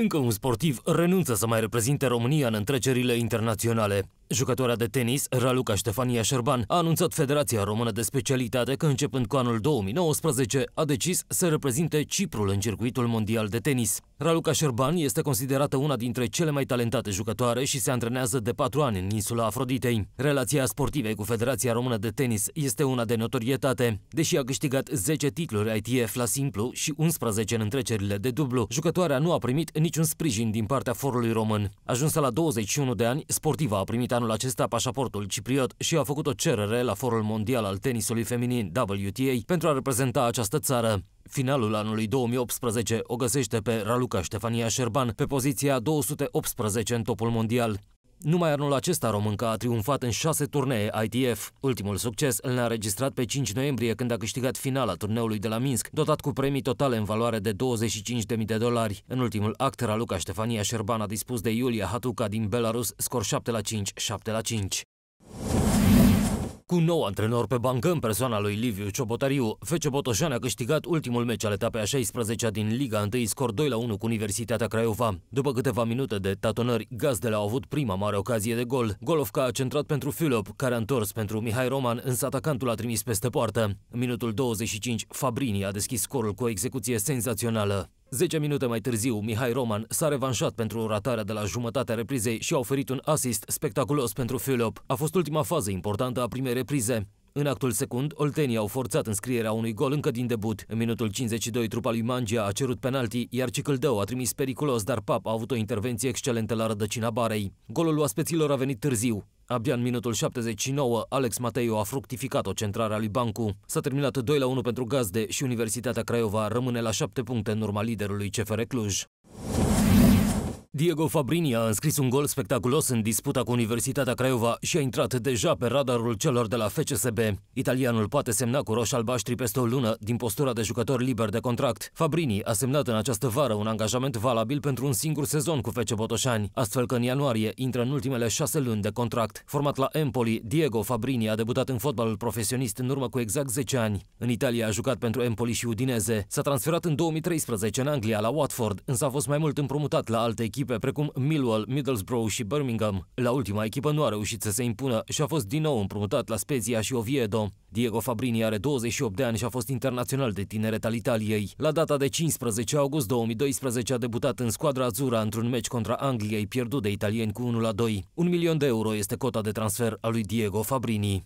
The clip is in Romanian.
Încă un sportiv renunță să mai reprezinte România în întrecerile internaționale. Jucătoarea de tenis, Raluca Ștefania Șerban, a anunțat Federația Română de Specialitate că începând cu anul 2019 a decis să reprezinte Ciprul în circuitul mondial de tenis. Raluca Șerban este considerată una dintre cele mai talentate jucătoare și se antrenează de patru ani în insula Afroditei. Relația sportivei cu Federația Română de Tenis este una de notorietate. Deși a câștigat 10 titluri ITF la simplu și 11 în întrecerile de dublu, jucătoarea nu a primit niciun sprijin din partea forului român. Ajunsă la 21 de ani, sportiva a primit anul acesta pașaportul cipriot și a făcut o cerere la Forul Mondial al Tenisului Feminin WTA pentru a reprezenta această țară. Finalul anului 2018 o găsește pe Raluca Ștefania Șerban pe poziția 218 în topul mondial. Numai anul acesta românca a triumfat în șase turnee ITF. Ultimul succes îl a înregistrat pe 5 noiembrie când a câștigat finala turneului de la Minsk, dotat cu premii totale în valoare de 25.000 de dolari. În ultimul act, Raluca Ștefania Șerban a dispus de Iulia Hatuca din Belarus, scor 7 la 5, 7 la 5. Cu nou antrenor pe bancă în persoana lui Liviu Ciobotariu, FC Botoșan a câștigat ultimul meci al etapei a 16-a din Liga 1, scor 2 la 1 cu Universitatea Craiova. După câteva minute de tatonări, gazdele au avut prima mare ocazie de gol. Golovca a centrat pentru Filop, care a întors pentru Mihai Roman, însă atacantul a trimis peste poartă. În minutul 25, Fabrini a deschis scorul cu o execuție senzațională. Zece minute mai târziu, Mihai Roman s-a revanșat pentru ratarea de la jumătatea reprizei și a oferit un asist spectaculos pentru Fulop. A fost ultima fază importantă a primei reprize. În actul secund, oltenii au forțat înscrierea unui gol încă din debut. În minutul 52, trupa lui Mangia a cerut penalti, iar Cicâldău a trimis periculos, dar Pap a avut o intervenție excelentă la rădăcina barei. Golul oaspeților a venit târziu. Abia în minutul 79, Alex Mateiu a fructificat o centrare a lui Bancu. S-a terminat 2 1 pentru gazde și Universitatea Craiova rămâne la 7 puncte în urma liderului CFR Cluj. Diego Fabrini a înscris un gol spectaculos în disputa cu Universitatea Craiova și a intrat deja pe radarul celor de la FCSB. Italianul poate semna cu roș-albaștri peste o lună din postura de jucător liber de contract. Fabrini a semnat în această vară un angajament valabil pentru un singur sezon cu FC Botoșani, astfel că în ianuarie intră în ultimele șase luni de contract. Format la Empoli, Diego Fabrini a debutat în fotbalul profesionist în urmă cu exact 10 ani. În Italia a jucat pentru Empoli și Udineze. S-a transferat în 2013 în Anglia la Watford, însă a fost mai mult împrumutat la alte echipe echipe precum Millwall, Middlesbrough și Birmingham. La ultima echipă nu a reușit să se impună și a fost din nou împrumutat la Spezia și Oviedo. Diego Fabrini are 28 de ani și a fost internațional de tineret al Italiei. La data de 15 august 2012 a debutat în squadra Azura într-un meci contra Angliei pierdut de italieni cu 1-2. Un milion de euro este cota de transfer a lui Diego Fabrini.